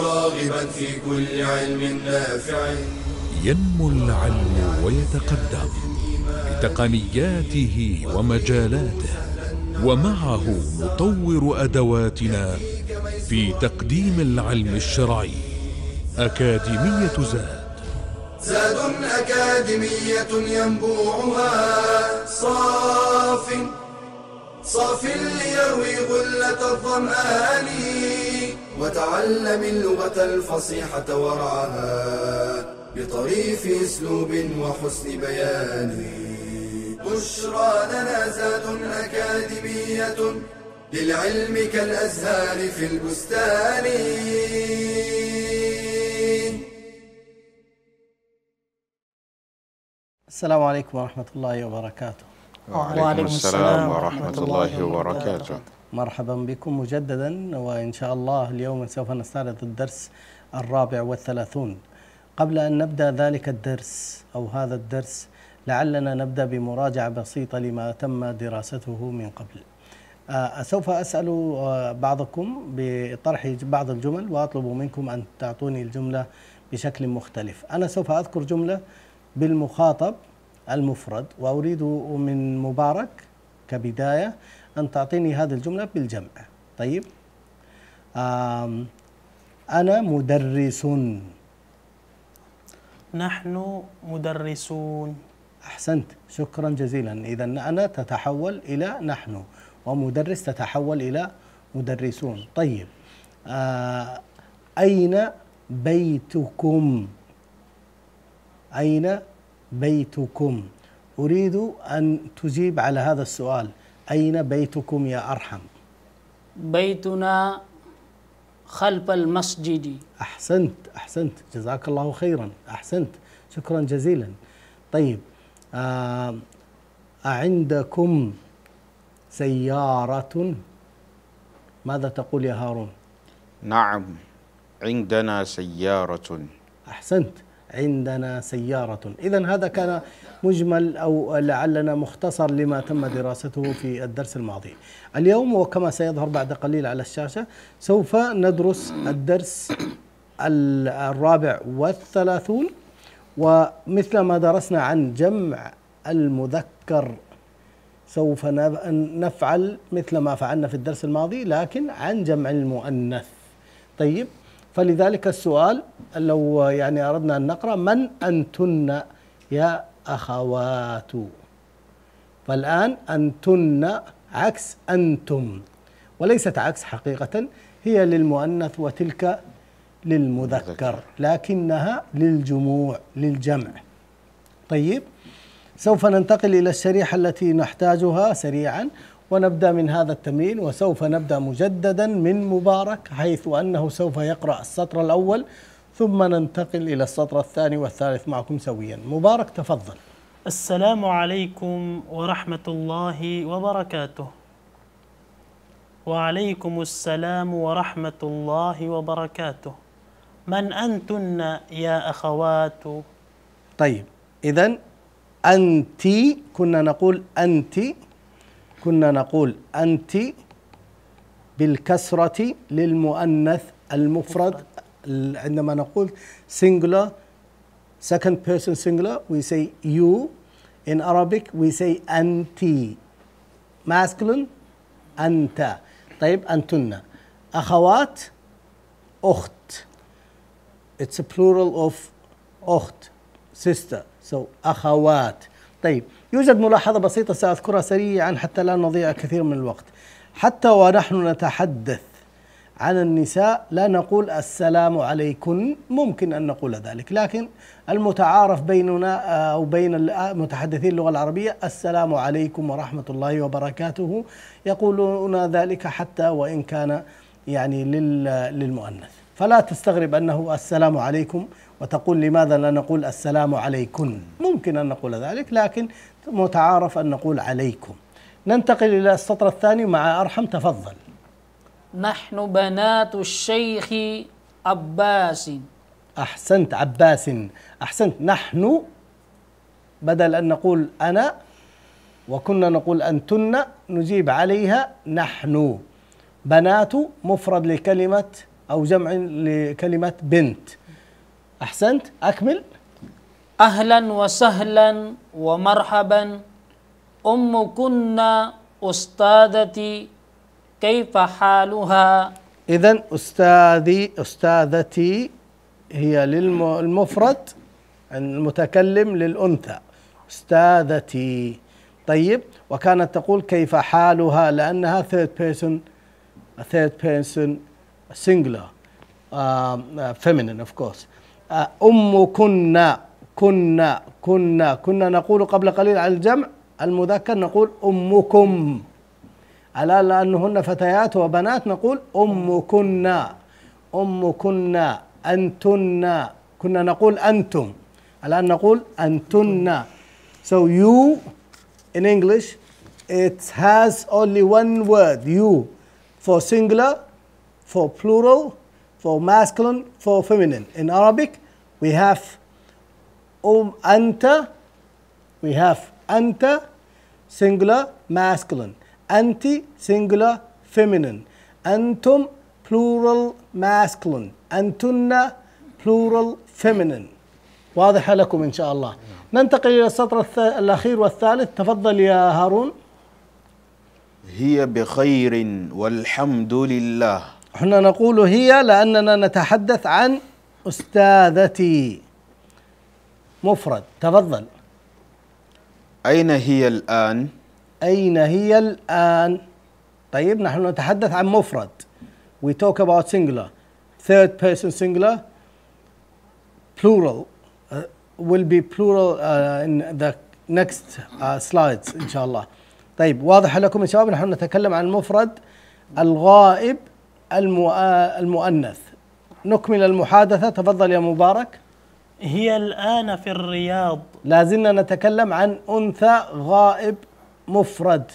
راغبا في كل علم نافع ينمو العلم ويتقدم بتقنياته ومجالاته ومعه نطور أدواتنا في تقديم العلم الشرعي أكاديمية زاد زاد أكاديمية ينبوعها صاف صاف ليروي غلة الظمآن وتعلم اللغة الفصيحة ورعاها بطريف اسلوب وحسن بيان بشرى لنا زاد أكاديمية للعلم كالأزهار في البستان السلام عليكم ورحمة الله وبركاته وعليكم السلام ورحمة الله وبركاته مرحبا بكم مجددا وإن شاء الله اليوم سوف نستعرض الدرس الرابع والثلاثون قبل أن نبدأ ذلك الدرس أو هذا الدرس لعلنا نبدأ بمراجعة بسيطة لما تم دراسته من قبل آه، سوف أسأل آه، بعضكم بطرح بعض الجمل وأطلب منكم أن تعطوني الجملة بشكل مختلف أنا سوف أذكر جملة بالمخاطب المفرد وأريد من مبارك كبداية أن تعطيني هذه الجملة بالجمع طيب أنا مدرس نحن مدرسون أحسنت شكرا جزيلا إذا أنا تتحول إلى نحن ومدرس تتحول إلى مدرسون طيب آه، أين بيتكم أين بيتكم أريد أن تجيب على هذا السؤال أين بيتكم يا أرحم بيتنا خلف المسجد أحسنت أحسنت جزاك الله خيرا أحسنت شكرا جزيلا طيب آه أعندكم سيارة ماذا تقول يا هارون نعم عندنا سيارة أحسنت عندنا سيارة إذا هذا كان مجمل أو لعلنا مختصر لما تم دراسته في الدرس الماضي اليوم وكما سيظهر بعد قليل على الشاشة سوف ندرس الدرس الرابع والثلاثون ومثل ما درسنا عن جمع المذكر سوف نفعل مثل ما فعلنا في الدرس الماضي لكن عن جمع المؤنث طيب فلذلك السؤال لو يعني أردنا أن نقرأ من أنتن يا أخوات فالآن أنتن عكس أنتم وليست عكس حقيقة هي للمؤنث وتلك للمذكر لكنها للجموع للجمع طيب سوف ننتقل إلى الشريحة التي نحتاجها سريعا ونبدأ من هذا التمرين وسوف نبدأ مجددا من مبارك حيث أنه سوف يقرأ السطر الأول ثم ننتقل إلى السطر الثاني والثالث معكم سويا مبارك تفضل السلام عليكم ورحمة الله وبركاته وعليكم السلام ورحمة الله وبركاته من أنتن يا أخوات طيب إذا أنت كنا نقول أنت كنا نقول أنت بالكسرة للمؤنث المفرد عندما نقول singular second person singular we say you in Arabic we say أنت masculine أنت طيب أنتن أخوات أخت it's a plural of أخت sister so أخوات طيب يوجد ملاحظة بسيطة سأذكرها سريعا حتى لا نضيع كثير من الوقت حتى ونحن نتحدث عن النساء لا نقول السلام عليكن ممكن أن نقول ذلك لكن المتعارف بيننا آه، أو بين المتحدثين آه، اللغة العربية السلام عليكم ورحمة الله وبركاته يقولون ذلك حتى وإن كان يعني للمؤنث فلا تستغرب أنه السلام عليكم وتقول لماذا لا نقول السلام عليكن ممكن أن نقول ذلك لكن متعارف أن نقول عليكم ننتقل إلى السطر الثاني مع أرحم تفضل نحن بنات الشيخ عباس أحسنت عباس أحسنت نحن بدل أن نقول أنا وكنا نقول أنتن نجيب عليها نحن بنات مفرد لكلمة أو جمع لكلمة بنت أحسنت أكمل أهلا وسهلا ومرحبا كنا أستاذتي كيف حالها إذا أستاذي أستاذتي هي للمفرد المتكلم للأنثى أستاذتي طيب وكانت تقول كيف حالها لأنها third person a third person singular uh, feminine of course آه، أم كنا كنا كنا كنا نقول قبل قليل على الجمع المذكر نقول أمكم على لأنهن فتيات وبنات نقول أم كنا أم كنا أنتن كنا نقول أنتم الآن نقول أنتن So you in English it has only one word you for singular for plural for masculine for feminine in Arabic we have um أنت we have أنت singular masculine أنت singular feminine أنتم plural masculine أنتن plural feminine واضحة لكم إن شاء الله ننتقل إلى السطر الأخير والثالث تفضل يا هارون هي بخير والحمد لله احنا نقول هي لأننا نتحدث عن أستاذتي مفرد تفضل أين هي الآن؟ أين هي الآن؟ طيب نحن نتحدث عن مفرد we talk about singular third person singular plural uh, will be plural uh, in the next uh, slides إن شاء الله طيب واضح لكم يا شباب نحن نتكلم عن المفرد الغائب المؤنث نكمل المحادثة تفضل يا مبارك هي الآن في الرياض لازلنا نتكلم عن أنثى غائب مفرد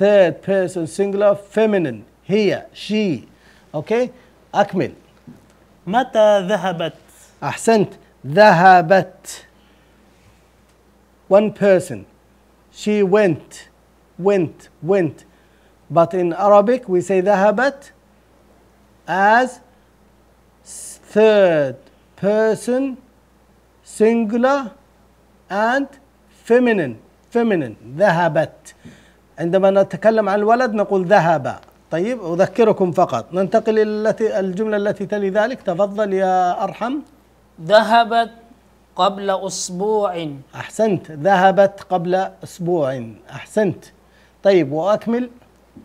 third person singular feminine هي she أوكي أكمل متى ذهبت أحسنت ذهبت one person she went went went but in Arabic we say ذهبت as third person singular and feminine feminine ذهبت عندما نتكلم عن الولد نقول ذهب طيب أذكركم فقط ننتقل إلى التي الجملة التي تلي ذلك تفضل يا أرحم ذهبت قبل أسبوع أحسنت ذهبت قبل أسبوع أحسنت طيب وأكمل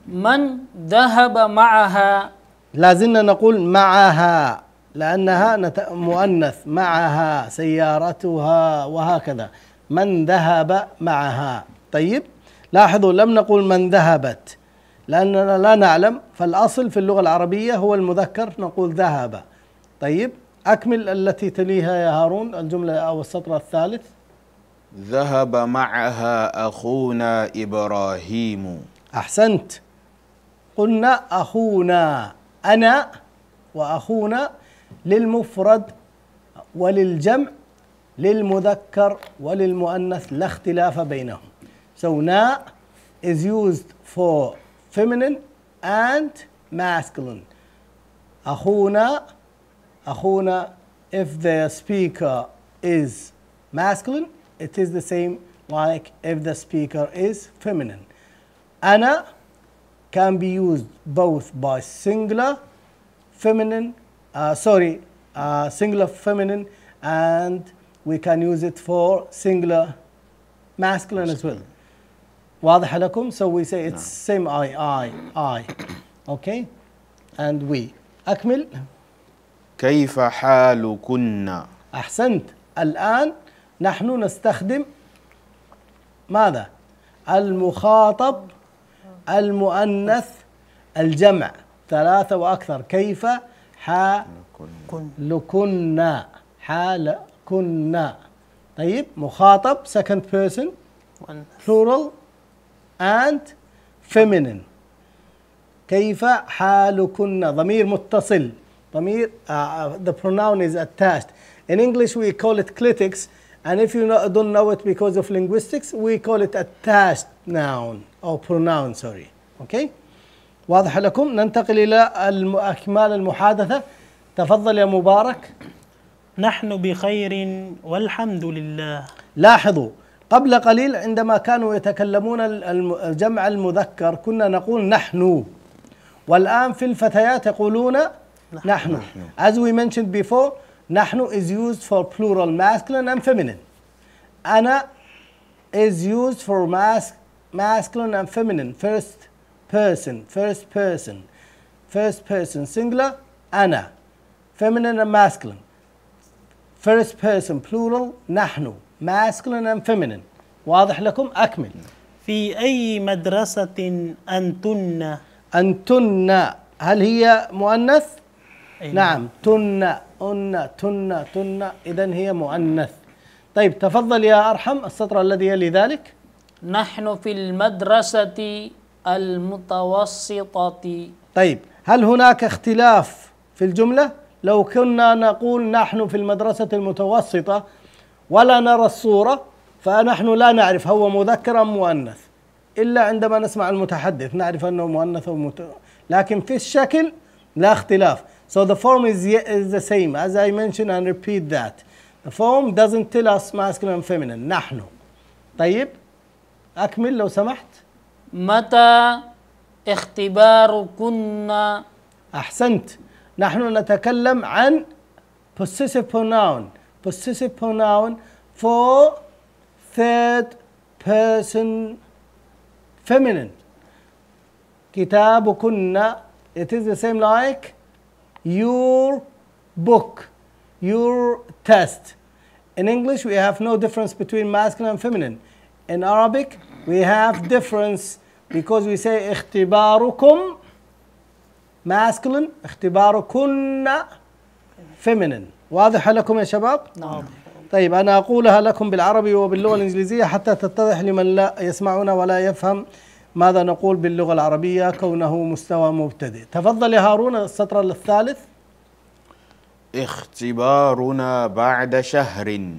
من ذهب معها لازلنا نقول معها لأنها مؤنث معها سيارتها وهكذا من ذهب معها طيب لاحظوا لم نقول من ذهبت لأننا لا نعلم فالأصل في اللغة العربية هو المذكر نقول ذهب طيب أكمل التي تليها يا هارون الجملة أو السطر الثالث ذهب معها أخونا إبراهيم أحسنت قلنا أخونا أنا وأخونا للمفرد وللجمع للمذكر وللمؤنث لا اختلاف بينهم so na is used for feminine and masculine أخونا أخونا if the speaker is masculine it is the same like if the speaker is feminine أنا can be used both by singular feminine uh, sorry, uh, singular feminine, and we can use it for singular masculine as well. واضح لكم? So we say it's same I, I, I. Okay? And we. أكمل. كيف حالكن؟ أحسنت. الآن نحن نستخدم ماذا؟ المخاطب المؤنث الجمع ثلاثة وأكثر كيف كن لكنا حال كنا طيب مخاطب second person plural and feminine كيف حالكن ضمير متصل ضمير uh, the pronoun is attached in English we call it clitics and if you know, don't know it because of linguistics we call it attached noun or pronoun sorry okay واضح لكم ننتقل إلى أكمال المحادثة تفضل يا مبارك نحن بخير والحمد لله لاحظوا قبل قليل عندما كانوا يتكلمون الجمع المذكر كنا نقول نحن والآن في الفتيات يقولون نحن, نحن. As we mentioned before نحن is used for plural masculine and feminine أنا is used for mas masculine and feminine first person first person first person singular أنا feminine and masculine first person plural نحن masculine and feminine واضح لكم أكمل في أي مدرسة أنتن أنتن هل هي مؤنث؟ أيوة. نعم تن أن تن تن إذا هي مؤنث طيب تفضل يا أرحم السطر الذي يلي ذلك نحن في المدرسة المتوسطة طيب هل هناك اختلاف في الجملة؟ لو كنا نقول نحن في المدرسة المتوسطة ولا نرى الصورة فنحن لا نعرف هو مذكر أم مؤنث إلا عندما نسمع المتحدث نعرف أنه مؤنث أو مت... لكن في الشكل لا اختلاف So the form is, is the same as I mentioned and repeat that The form doesn't tell us masculine and feminine نحن طيب أكمل لو سمحت متى اختباركن أحسنت نحن نتكلم عن possessive pronoun possessive pronoun for third person feminine كتابكن it is the same like your book your test in English we have no difference between masculine and feminine in Arabic we have difference because we say اختباركم masculine اختباركن feminine واضح لكم يا شباب؟ نعم طيب أنا أقولها لكم بالعربي وباللغة الإنجليزية حتى تتضح لمن لا يسمعنا ولا يفهم ماذا نقول باللغة العربية كونه مستوى مبتدئ تفضل يا هارون السطر الثالث اختبارنا بعد شهر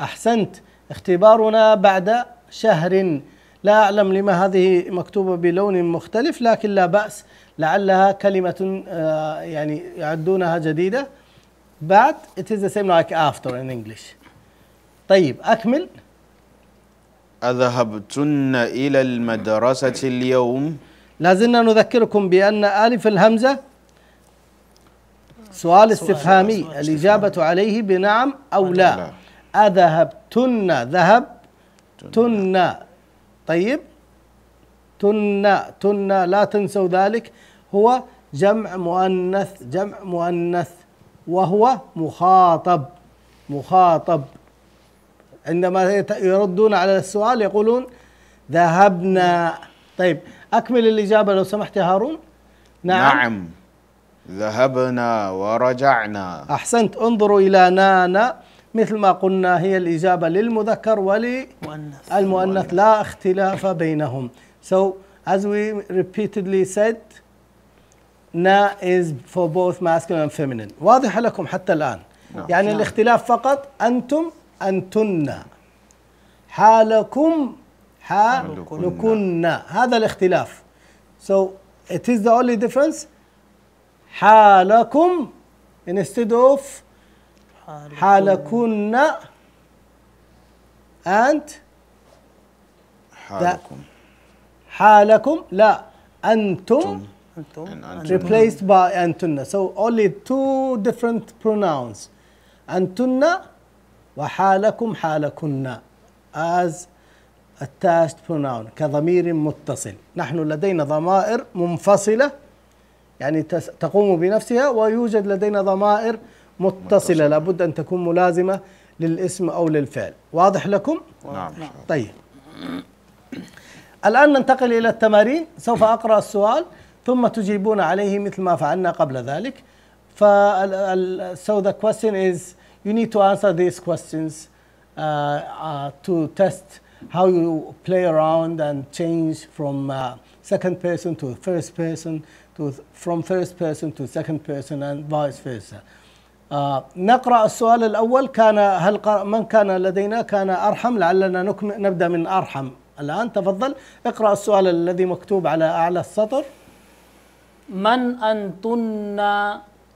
أحسنت اختبارنا بعد شهر لا أعلم لما هذه مكتوبة بلون مختلف لكن لا بأس لعلها كلمة آه، يعني يعدونها جديدة بعد it is the same like after in English طيب أكمل أذهبتن إلى المدرسة اليوم لازلنا نذكركم بأن ألف الهمزة سؤال استفهامي الإجابة عليه بنعم أو لا. أذهبتن ذهب تن طيب تن تن لا تنسوا ذلك هو جمع مؤنث جمع مؤنث وهو مخاطب مخاطب عندما يردون على السؤال يقولون ذهبنا طيب أكمل الإجابة لو سمحت يا هارون نعم, نعم ذهبنا ورجعنا أحسنت انظروا إلى نانا مثل ما قلنا هي الإجابة للمذكر وللمؤنث لا اختلاف بينهم So as we repeatedly said na is for both masculine and feminine واضح لكم حتى الآن نعم. يعني نعم. الاختلاف فقط أنتم أنتن حالكم حالكن هذا الاختلاف So it is the only difference حالكم instead of حال كنا أنت حالكم حالكم لا أنتم أنتم replaced by أنتن so only two different pronouns أنتن وحالكم حالكن as attached pronoun كضمير متصل نحن لدينا ضمائر منفصلة يعني تقوم بنفسها ويوجد لدينا ضمائر متصلة لابد أن تكون ملازمة للاسم أو للفعل واضح لكم؟ نعم طيب الآن ننتقل إلى التمارين سوف أقرأ السؤال ثم تجيبون عليه مثل ما فعلنا قبل ذلك so the question is you need to answer these questions uh, uh, to test how you play around and change from uh, second person to first person to from first person to second person and vice versa. آه نقرأ السؤال الأول كان هل من كان لدينا كان أرحم لعلنا نبدأ من أرحم الآن تفضل اقرأ السؤال الذي مكتوب على أعلى السطر من أنتن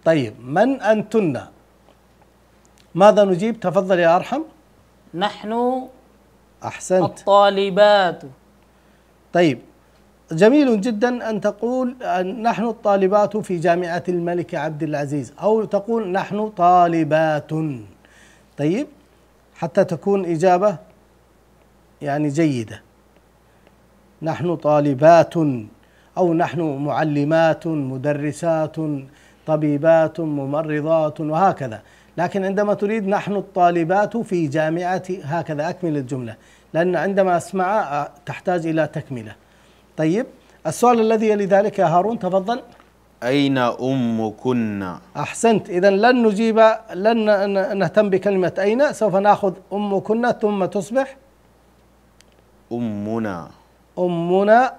طيب من أنتن ماذا نجيب تفضل يا أرحم نحن أحسنت الطالبات طيب جميل جدا أن تقول نحن الطالبات في جامعة الملك عبد العزيز أو تقول نحن طالبات طيب حتى تكون إجابة يعني جيدة نحن طالبات أو نحن معلمات مدرسات طبيبات ممرضات وهكذا لكن عندما تريد نحن الطالبات في جامعة هكذا أكمل الجملة لأن عندما أسمع تحتاج إلى تكملة طيب السؤال الذي يلي ذلك يا هارون تفضل أين أمكن أحسنت إذا لن نجيب لن نهتم بكلمة أين سوف نأخذ أمكن ثم تصبح أمنا أمنا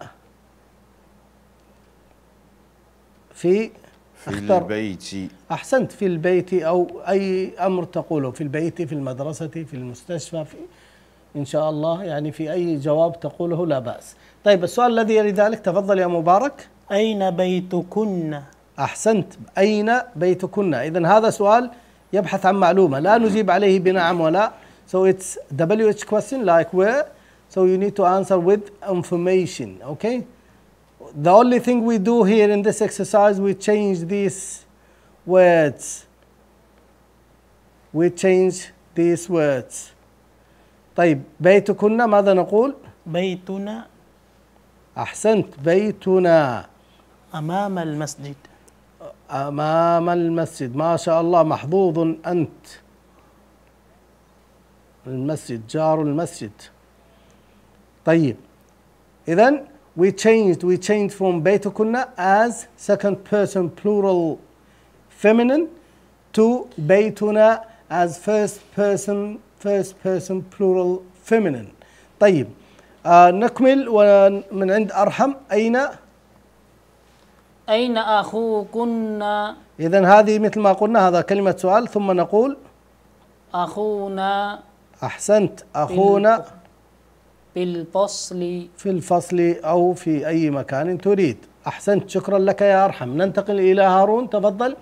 في في البيت أحسنت في البيت أو أي أمر تقوله في البيت في المدرسة في المستشفى في إن شاء الله يعني في أي جواب تقوله لا بأس طيب السؤال الذي يلي ذلك تفضل يا مبارك أين بيتكن؟ أحسنت أين بيتكن؟ إذا هذا سؤال يبحث عن معلومة لا نجيب عليه بنعم ولا So it's WH question like where So you need to answer with information Okay The only thing we do here in this exercise we change these words We change these words طيب بيتكن ماذا نقول بيتنا أحسنت بيتنا أمام المسجد أمام المسجد ما شاء الله محظوظ أنت المسجد جار المسجد طيب إذا we changed we changed from بيتكن as second person plural feminine to بيتنا as first person first person plural feminine طيب آه نكمل ومن عند أرحم أين أين أخوكن إذا هذه مثل ما قلنا هذا كلمة سؤال ثم نقول أخونا أحسنت أخونا بالفصل في الفصل أو في أي مكان تريد أحسنت شكرا لك يا أرحم ننتقل إلى هارون تفضل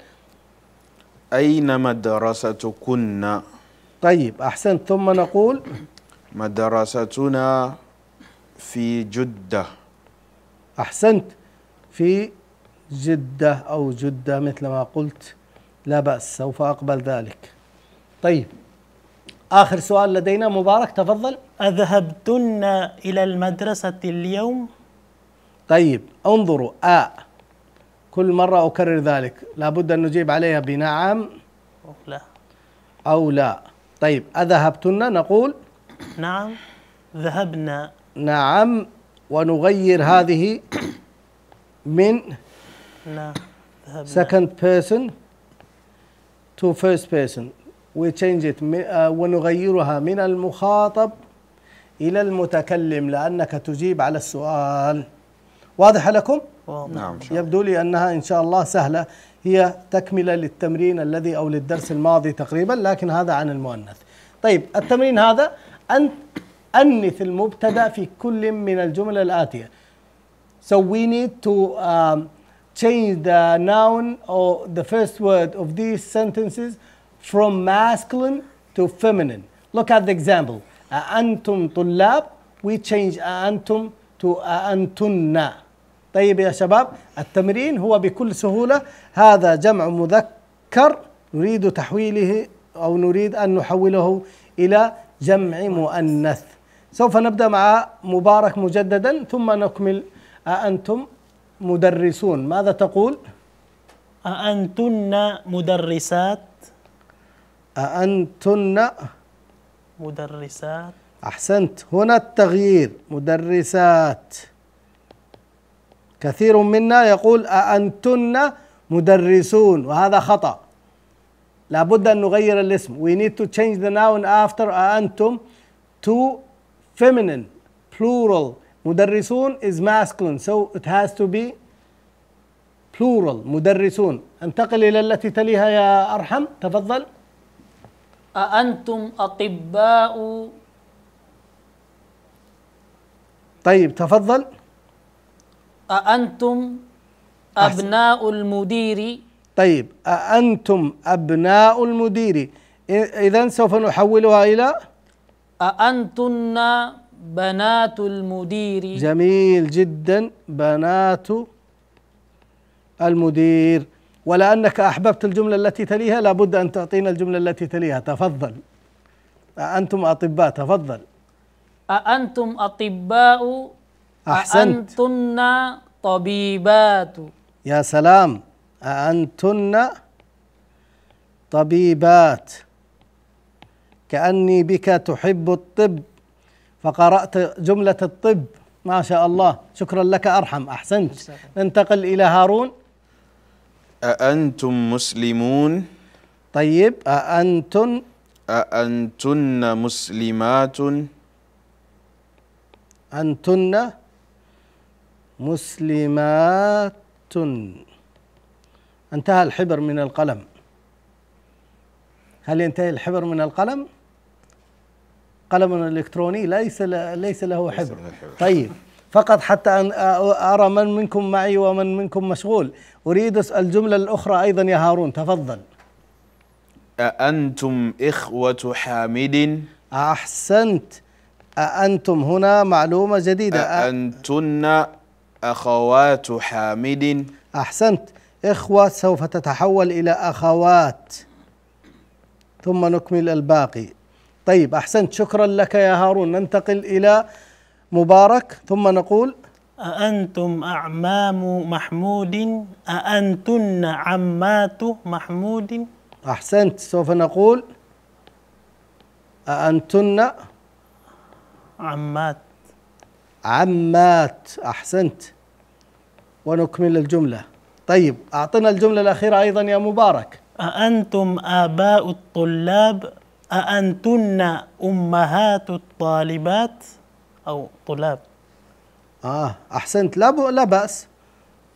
أين مدرستكن طيب أحسنت ثم نقول مدرستنا في جدة أحسنت في جدة أو جدة مثل ما قلت لا بأس سوف أقبل ذلك طيب آخر سؤال لدينا مبارك تفضل أذهبتن إلى المدرسة اليوم طيب انظروا آ آه. كل مرة أكرر ذلك لابد أن نجيب عليها بنعم أو لا أو لا طيب أذهبتن نقول نعم ذهبنا نعم ونغير هذه من نعم ذهبنا second person to first person we change it آه، ونغيرها من المخاطب إلى المتكلم لأنك تجيب على السؤال واضح لكم؟ نعم يبدو لي أنها إن شاء الله سهلة هي تكملة للتمرين الذي أو للدرس الماضي تقريبا لكن هذا عن المؤنث طيب التمرين هذا أنت أنث المبتدأ في كل من الجمل الآتية So we need to um, change the noun or the first word of these sentences from masculine to feminine. Look at the example. أأنتم طلاب. We change أنتم to أأنتنّا. طيب يا شباب التمرين هو بكل سهولة هذا جمع مذكر نريد تحويله أو نريد أن نحوله إلى جمع مؤنث سوف نبدأ مع مبارك مجددا ثم نكمل أأنتم مدرسون ماذا تقول؟ أأنتن مدرسات أأنتن مدرسات أحسنت هنا التغيير مدرسات كثير منا يقول أأنتن مدرسون وهذا خطأ لابد أن نغير الاسم we need to change the noun after أأنتم to feminine plural مدرسون is masculine so it has to be plural مدرسون انتقل إلى التي تليها يا أرحم تفضل أأنتم أطباء طيب تفضل أأنتم أبناء المدير طيب أأنتم أبناء المدير إذا سوف نحولها إلى أأنتن بنات المدير جميل جدا بنات المدير ولأنك أحببت الجملة التي تليها لابد أن تعطينا الجملة التي تليها تفضل أأنتم أطباء تفضل أأنتم أطباء أحسنت أنتن طبيبات يا سلام أأنتن طبيبات كأني بك تحب الطب فقرأت جملة الطب ما شاء الله شكرا لك أرحم أحسنت ننتقل إلى هارون أأنتم مسلمون طيب أأنتن أأنتن مسلمات أنتن مسلمات انتهى الحبر من القلم هل ينتهي الحبر من القلم؟ قلم الكتروني ليس ليس له حبر طيب فقط حتى أن أرى من منكم معي ومن منكم مشغول أريد الجملة الأخرى أيضا يا هارون تفضل أأنتم إخوة حامد أحسنت أأنتم هنا معلومة جديدة أأنتن أخوات حامد أحسنت إخوة سوف تتحول إلى أخوات ثم نكمل الباقي طيب أحسنت شكرا لك يا هارون ننتقل إلى مبارك ثم نقول أأنتم أعمام محمود أأنتن عمات محمود أحسنت سوف نقول أأنتن عمات عمات أحسنت ونكمل الجملة طيب أعطنا الجملة الأخيرة أيضا يا مبارك أأنتم آباء الطلاب أأنتن أمهات الطالبات أو طلاب آه أحسنت لا, لا بأس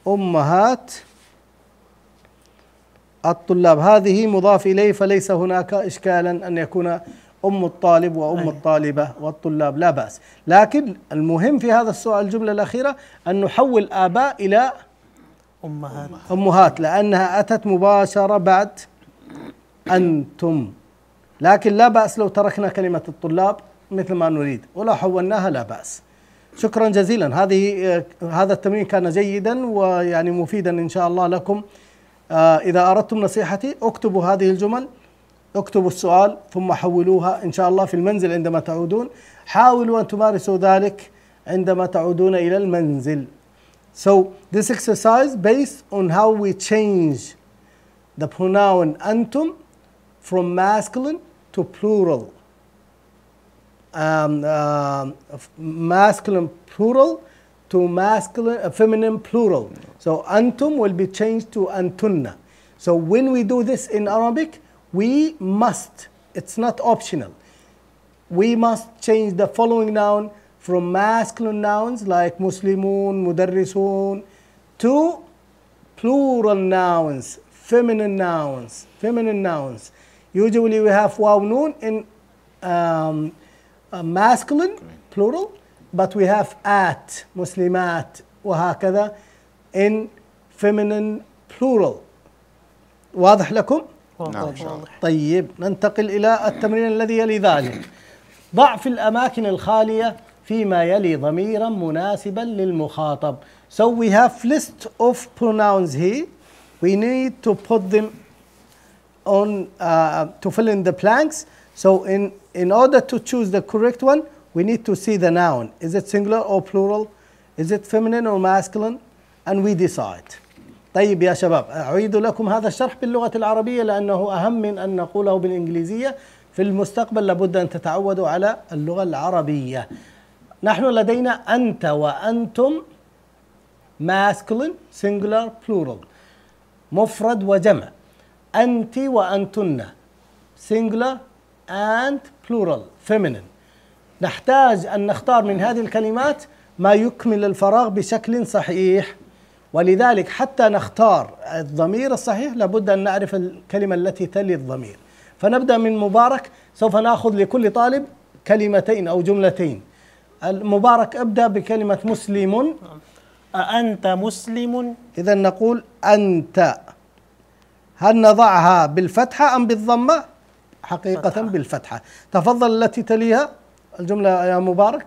أمهات الطلاب هذه مضاف إليه فليس هناك إشكالا أن يكون أم الطالب وأم أيه. الطالبة والطلاب لا بأس لكن المهم في هذا السؤال الجملة الأخيرة أن نحول آباء إلى أمهات أمهات لأنها أتت مباشرة بعد أنتم لكن لا بأس لو تركنا كلمة الطلاب مثل ما نريد ولو حولناها لا بأس شكرا جزيلا هذه آه، هذا التمرين كان جيدا ويعني مفيدا إن شاء الله لكم آه، إذا أردتم نصيحتي اكتبوا هذه الجمل اكتبوا السؤال ثم حولوها إن شاء الله في المنزل عندما تعودون حاولوا أن تمارسوا ذلك عندما تعودون إلى المنزل So this exercise based on how we change the pronoun أنتم from masculine to plural um, uh, masculine plural to masculine uh, feminine plural so أنتم will be changed to أنتن So when we do this in Arabic we must, it's not optional, we must change the following noun from masculine nouns like Muslimun, Mudarrisun to plural nouns, feminine nouns, feminine nouns. Usually we have waw noon in um, masculine, plural, but we have at, Muslimat, وهكذا in feminine plural. واضح لكم؟ واضح طيب ننتقل إلى التمرين الذي يلي ذلك ضع في الأماكن الخالية فيما يلي ضميرا مناسبا للمخاطب So we have list of pronouns here We need to put them on uh, to fill in the blanks So in, in order to choose the correct one We need to see the noun Is it singular or plural? Is it feminine or masculine? And we decide طيب يا شباب أعيد لكم هذا الشرح باللغة العربية لأنه أهم من أن نقوله بالإنجليزية في المستقبل لابد أن تتعودوا على اللغة العربية نحن لدينا أنت وأنتم masculine singular plural مفرد وجمع أنت وأنتن singular and plural feminine نحتاج أن نختار من هذه الكلمات ما يكمل الفراغ بشكل صحيح ولذلك حتى نختار الضمير الصحيح لابد أن نعرف الكلمة التي تلي الضمير فنبدأ من مبارك سوف نأخذ لكل طالب كلمتين أو جملتين المبارك ابدأ بكلمة مسلم أأنت مسلم إذا نقول أنت هل نضعها بالفتحة أم بالضمة حقيقة فتحة. بالفتحة تفضل التي تليها الجملة يا مبارك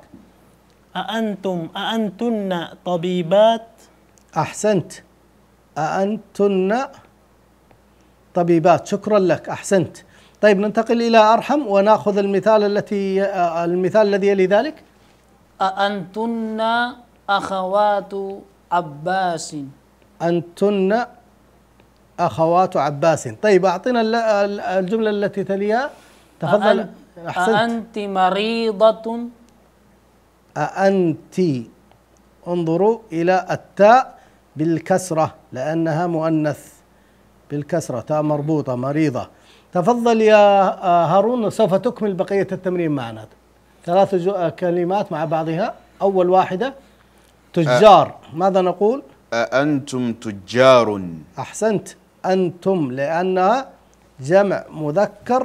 أأنتم أأنتن طبيبات أحسنت أأنتن طبيبات شكرا لك أحسنت طيب ننتقل إلى أرحم ونأخذ المثال التي المثال الذي يلي ذلك أأنتن أخوات عباس أنتن أخوات عباس طيب أعطينا الجملة التي تليها تفضل أحسنت أأنت مريضة أأنت انظروا إلى التاء بالكسرة لأنها مؤنث بالكسرة تاء مربوطة مريضة تفضل يا آه، هارون سوف تكمل بقية التمرين معنا ثلاث آه، كلمات مع بعضها أول واحدة تجار أه ماذا نقول؟ أأنتم آه، تجار أحسنت أنتم لأنها جمع مذكر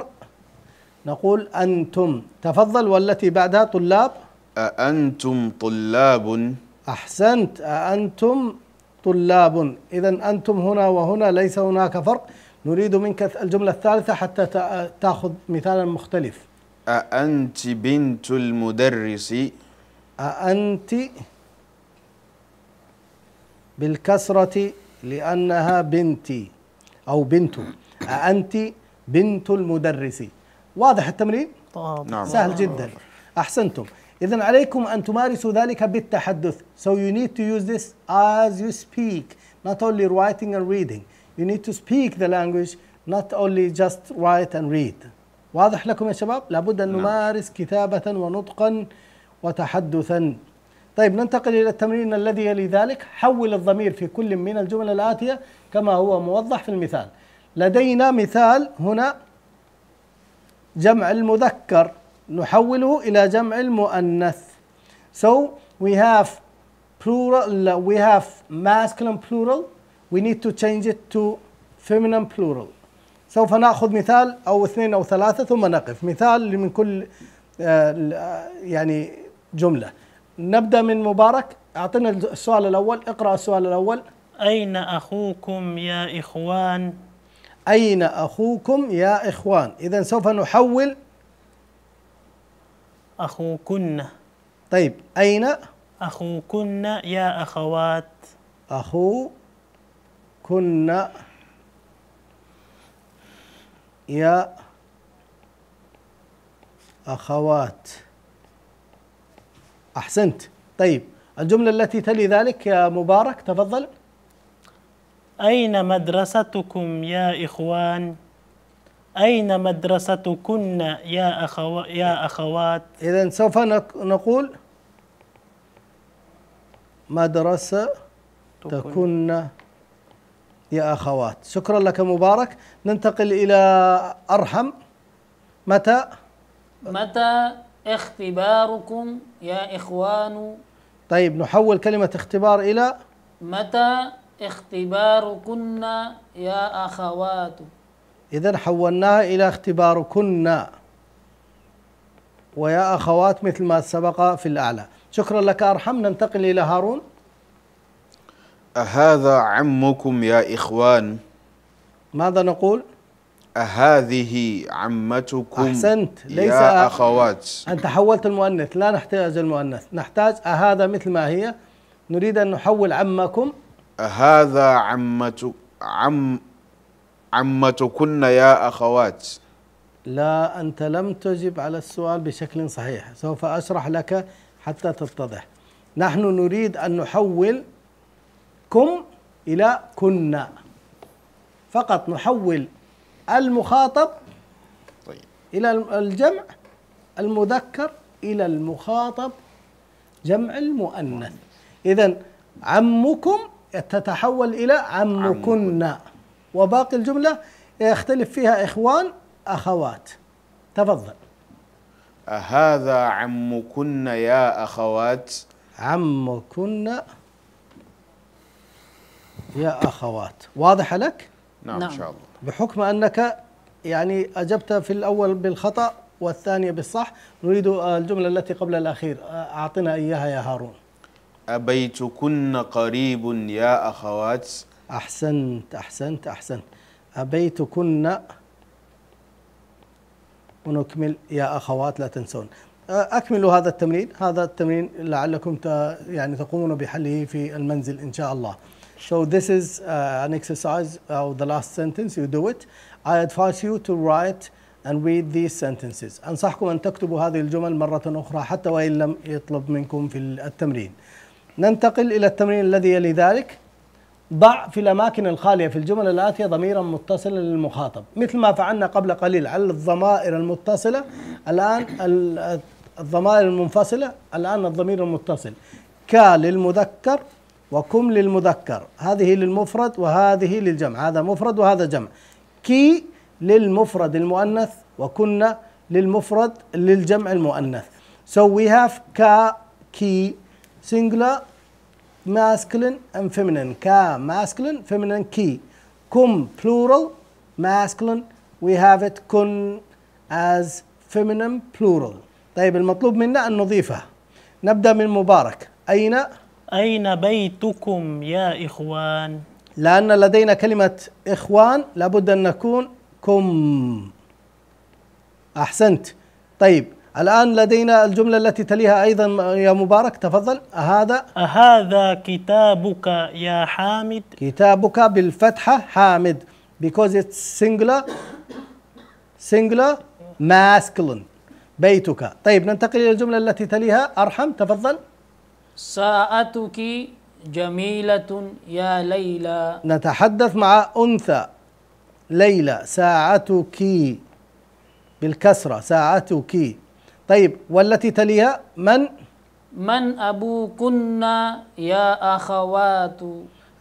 نقول أنتم تفضل والتي بعدها طلاب أأنتم طلاب أحسنت أأنتم طلاب إذا أنتم هنا وهنا ليس هناك فرق نريد منك الجملة الثالثة حتى تأخذ مثالا مختلف أأنت بنت المدرس أأنت بالكسرة لأنها بنتي أو بنت أأنت بنت المدرس واضح التمرين؟ طبعا. نعم سهل جدا أحسنتم إذا عليكم أن تمارسوا ذلك بالتحدث. So you need to use this as you speak, not only writing and reading. You need to speak the language, not only just write and read. واضح لكم يا شباب؟ لابد أن نعم. نمارس كتابة ونطقا وتحدثا. طيب ننتقل إلى التمرين الذي يلي ذلك. حول الضمير في كل من الجمل الآتية كما هو موضح في المثال. لدينا مثال هنا جمع المذكر نحوله إلى جمع المؤنث so we have plural we have masculine plural we need to change it to feminine plural سوف ناخذ مثال او اثنين او ثلاثه ثم نقف مثال من كل آه، يعني جمله نبدا من مبارك أعطينا السؤال الاول اقرا السؤال الاول اين اخوكم يا اخوان اين اخوكم يا اخوان اذا سوف نحول أخوكن طيب أين أخوكن يا أخوات أخوكن يا أخوات أحسنت طيب الجملة التي تلي ذلك يا مبارك تفضل أين مدرستكم يا إخوان أين مدرستكن يا أخو يا أخوات إذا سوف نقول مدرسة تكن يا أخوات شكرا لك مبارك ننتقل إلى أرحم متى متى اختباركم يا إخوان طيب نحول كلمة اختبار إلى متى اختباركن يا أخوات إذا حولناها إلى اختبار كنا ويا أخوات مثل ما سبق في الأعلى شكرا لك أرحم ننتقل إلى هارون أهذا عمكم يا إخوان ماذا نقول أهذه عمتكم أحسنت ليس يا أخوات أنت حولت المؤنث لا نحتاج المؤنث نحتاج أهذا مثل ما هي نريد أن نحول عمكم أهذا عمتك عم عمتكن يا أخوات لا أنت لم تجب على السؤال بشكل صحيح سوف أشرح لك حتى تتضح نحن نريد أن نحول كم إلى كنا فقط نحول المخاطب طيب. إلى الجمع المذكر إلى المخاطب جمع المؤنث إذا عمكم تتحول إلى عمكن عم. وباقي الجملة يختلف آه، فيها إخوان أخوات تفضل أه، هذا عمكن يا أخوات عمكن يا أخوات واضح لك؟ نعم, نعم إن شاء الله بحكم أنك يعني أجبت في الأول بالخطأ والثانية بالصح نريد الجملة التي قبل الأخير أه، أعطنا إياها يا هارون أبيتكن قريب يا أخوات أحسنت أحسنت أحسنت أبيتكن ونكمل يا أخوات لا تنسون أكملوا هذا التمرين هذا التمرين لعلكم ت... يعني تقومون بحله في المنزل إن شاء الله So this is uh, an exercise of the last sentence you do it I advise you to write and read these sentences أنصحكم أن تكتبوا هذه الجمل مرة أخرى حتى وإن لم يطلب منكم في التمرين ننتقل إلى التمرين الذي يلي ذلك ضع في الأماكن الخالية في الجمل الآتية ضميرا متصلا للمخاطب مثل ما فعلنا قبل قليل على الضمائر المتصلة الآن الضمائر المنفصلة الآن الضمير المتصل ك للمذكر وكم للمذكر هذه للمفرد وهذه للجمع هذا مفرد وهذا جمع كي للمفرد المؤنث وكنا للمفرد للجمع المؤنث so we have ka كي singular masculine and feminine كا masculine feminine كي كم plural masculine وي هاف ات كن از feminine بلورال طيب المطلوب منا أن نضيفه نبدأ من مبارك أين أين بيتكم يا إخوان لأن لدينا كلمة إخوان لابد أن نكون كم أحسنت طيب الآن لدينا الجملة التي تليها أيضا يا مبارك تفضل هذا هذا كتابك يا حامد كتابك بالفتحة حامد because it's singular singular masculine بيتك طيب ننتقل إلى الجملة التي تليها أرحم تفضل ساعتك جميلة يا ليلى نتحدث مع أنثى ليلى ساعتك بالكسرة ساعتك طيب والتي تليها من من أبوكن يا أخوات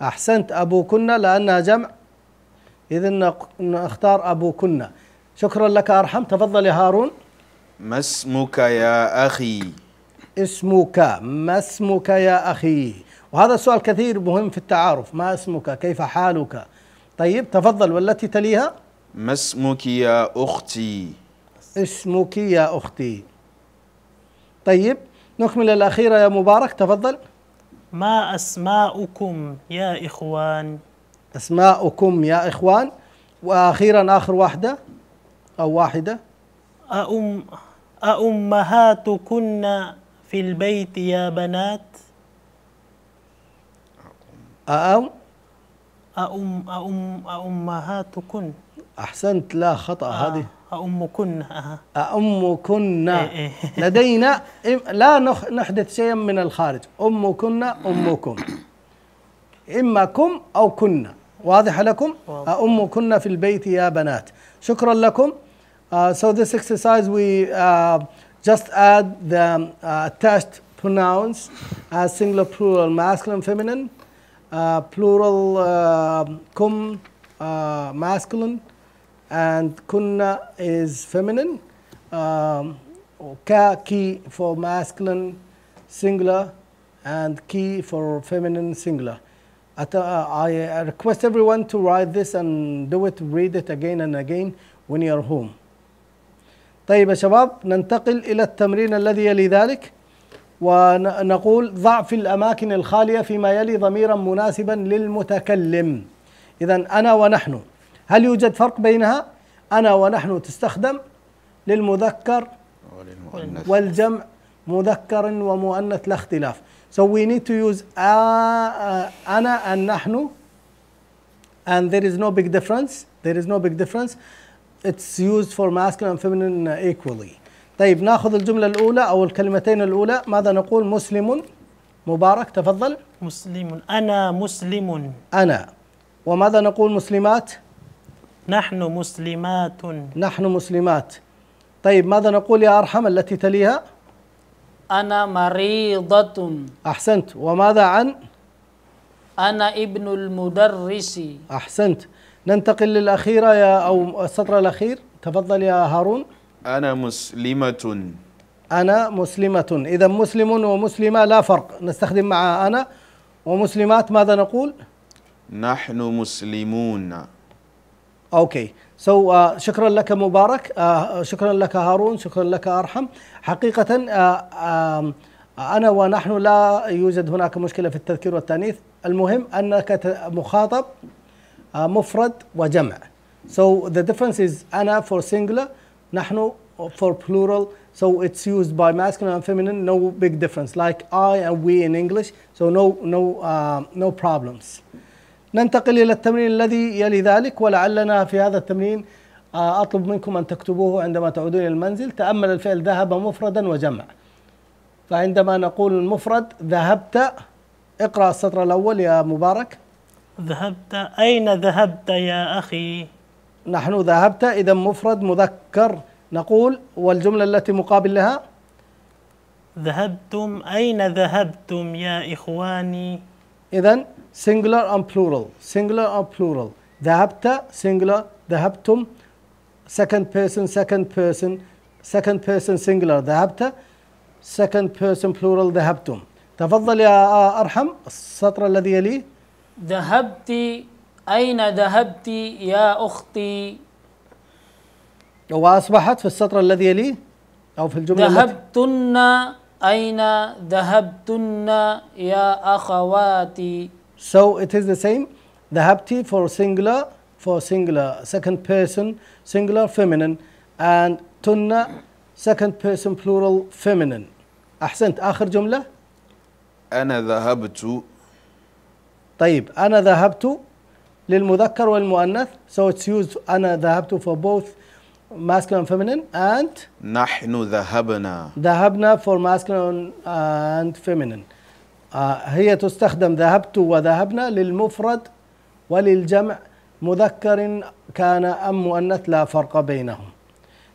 أحسنت أبوكن لأنها جمع إذا نختار أبوكن شكرا لك أرحم تفضل يا هارون ما اسمك يا أخي اسمك ما اسمك يا أخي وهذا سؤال كثير مهم في التعارف ما اسمك كيف حالك طيب تفضل والتي تليها ما اسمك يا أختي اسمك يا أختي طيب نكمل الأخيرة يا مبارك تفضل ما أسماؤكم يا إخوان أسماؤكم يا إخوان وأخيرا آخر واحدة أو واحدة أأم أأمهاتكن في البيت يا بنات أأم أأم أأم أأمهاتكن أحسنت لا خطأ آه. هذه أمكن أمكن لدينا لا نحدث شيئا من الخارج أمكن أمكم إما كم أو كنا واضح لكم أمكن في البيت يا بنات شكرا لكم uh, So this exercise we uh, just add the uh, attached pronouns as singular plural masculine feminine uh, plural uh, كم uh, masculine and kunna is feminine um, ka ki for masculine singular and ki for feminine singular At, uh, I, I request everyone to write this and do it read it again and again when you are home طيب يا شباب ننتقل إلى التمرين الذي يلي ذلك ونقول ضع في الأماكن الخالية فيما يلي ضميرا مناسبا للمتكلم إذا أنا ونحن هل يوجد فرق بينها أنا ونحن تستخدم للمذكر والجمع مذكر ومؤنث لا اختلاف so we need to use أنا and نحن and there is no big difference there is no big difference it's used for masculine and feminine equally طيب ناخذ الجملة الأولى أو الكلمتين الأولى ماذا نقول مسلم مبارك تفضل مسلم أنا مسلم أنا وماذا نقول مسلمات نحن مسلمات نحن مسلمات طيب ماذا نقول يا أرحم التي تليها أنا مريضة أحسنت وماذا عن أنا ابن المدرس أحسنت ننتقل للأخيرة يا أو السطر الأخير تفضل يا هارون أنا مسلمة أنا مسلمة إذا مسلم ومسلمة لا فرق نستخدم مع أنا ومسلمات ماذا نقول؟ نحن مسلمون اوكي سو so, uh, شكرا لك مبارك uh, شكرا لك هارون شكرا لك ارحم حقيقه uh, انا ونحن لا يوجد هناك مشكله في التذكير والتانيث المهم انك مخاطب مفرد وجمع so the difference is انا for singular نحن for plural so it's used by masculine and feminine no big difference like i and we in english so no no no problems ننتقل إلى التمرين الذي يلي ذلك ولعلنا في هذا التمرين آه، أطلب منكم أن تكتبوه عندما تعودون إلى المنزل تأمل الفعل ذهب مفردا وجمع فعندما نقول المفرد ذهبت اقرأ السطر الأول يا مبارك ذهبت أين ذهبت يا أخي نحن ذهبت إذا مفرد مذكر نقول والجملة التي مقابل لها ذهبتم أين ذهبتم يا إخواني إذا singular and plural singular and plural ذهبت singular ذهبتم second person second person second person singular ذهبت second person plural ذهبتم تفضل يا أرحم السطر الذي يليه ذهبت أين ذهبت يا أختي وأصبحت في السطر الذي يليه أو في الجملة ذهبتن أين ذهبتن يا أخواتي So, it is the same the habti for singular for singular second person singular feminine and tunna second person plural feminine أحسنت آخر جملة أنا ذهبت طيب أنا ذهبت للمذكر والمؤنث so it's used أنا ذهبت for both masculine and feminine and نحن ذهبنا ذهبنا for masculine and feminine آه، هي تستخدم ذهبت وذهبنا للمفرد وللجمع مذكر كان أم مؤنث لا فرق بينهم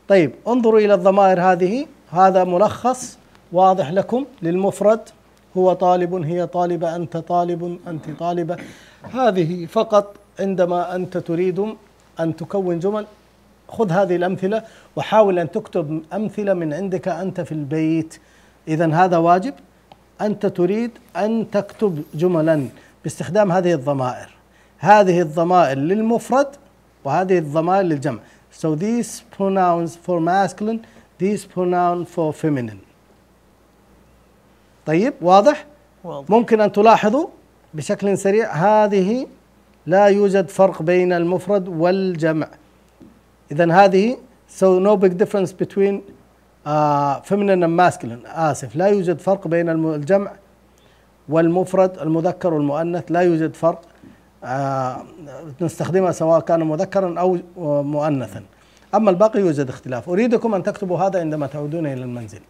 طيب انظروا إلى الضمائر هذه هذا ملخص واضح لكم للمفرد هو طالب هي طالبة أنت طالب أنت طالبة هذه فقط عندما أنت تريد أن تكون جمل خذ هذه الأمثلة وحاول أن تكتب أمثلة من عندك أنت في البيت إذا هذا واجب أنت تريد أن تكتب جملا باستخدام هذه الضمائر هذه الضمائر للمفرد وهذه الضمائر للجمع so these pronouns for masculine these pronouns for feminine طيب واضح؟ واضح ممكن أن تلاحظوا بشكل سريع هذه لا يوجد فرق بين المفرد والجمع إذا هذه so no big difference between آه فيمنن ماسكلين آسف لا يوجد فرق بين الجمع والمفرد المذكر والمؤنث لا يوجد فرق آه نستخدمها سواء كان مذكرا أو مؤنثا أما الباقي يوجد اختلاف أريدكم أن تكتبوا هذا عندما تعودون إلى المنزل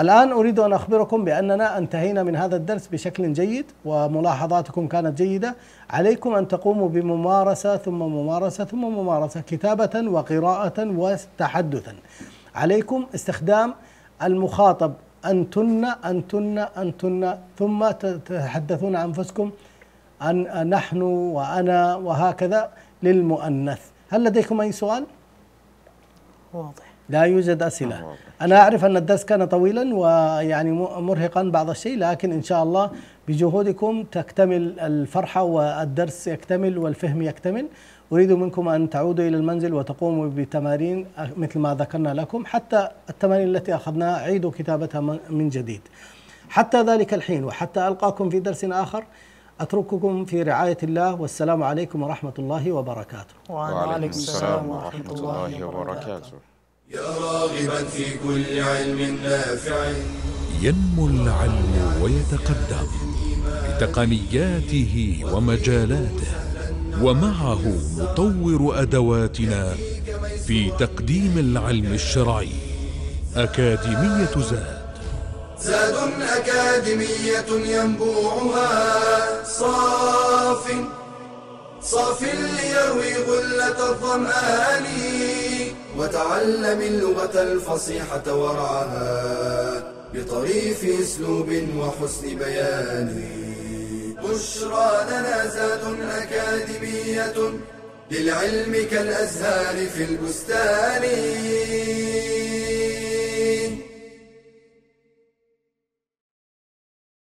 الآن أريد أن أخبركم بأننا انتهينا من هذا الدرس بشكل جيد وملاحظاتكم كانت جيدة عليكم أن تقوموا بممارسة ثم ممارسة ثم ممارسة كتابة وقراءة وتحدثا عليكم استخدام المخاطب أنتن أنتن أنتن ثم تتحدثون عن أنفسكم أن نحن وأنا وهكذا للمؤنث هل لديكم أي سؤال؟ واضح لا يوجد أسئلة أنا أعرف أن الدرس كان طويلا ويعني مرهقا بعض الشيء لكن إن شاء الله بجهودكم تكتمل الفرحة والدرس يكتمل والفهم يكتمل أريد منكم أن تعودوا إلى المنزل وتقوموا بتمارين مثل ما ذكرنا لكم حتى التمارين التي أخذناها عيدوا كتابتها من جديد حتى ذلك الحين وحتى ألقاكم في درس آخر أترككم في رعاية الله والسلام عليكم ورحمة الله وبركاته وعليكم السلام ورحمة الله وبركاته يا راغبا في كل علم نافع ينمو العلم ويتقدم بتقنياته ومجالاته ومعه نطور أدواتنا في تقديم العلم الشرعي أكاديمية زاد زاد أكاديمية ينبوعها صاف صاف ليروي غلة الظمآن وتعلم اللغة الفصيحة ورعاها بطريف اسلوب وحسن بيان بشرى لنا زاد أكاديمية للعلم كالأزهار في البستان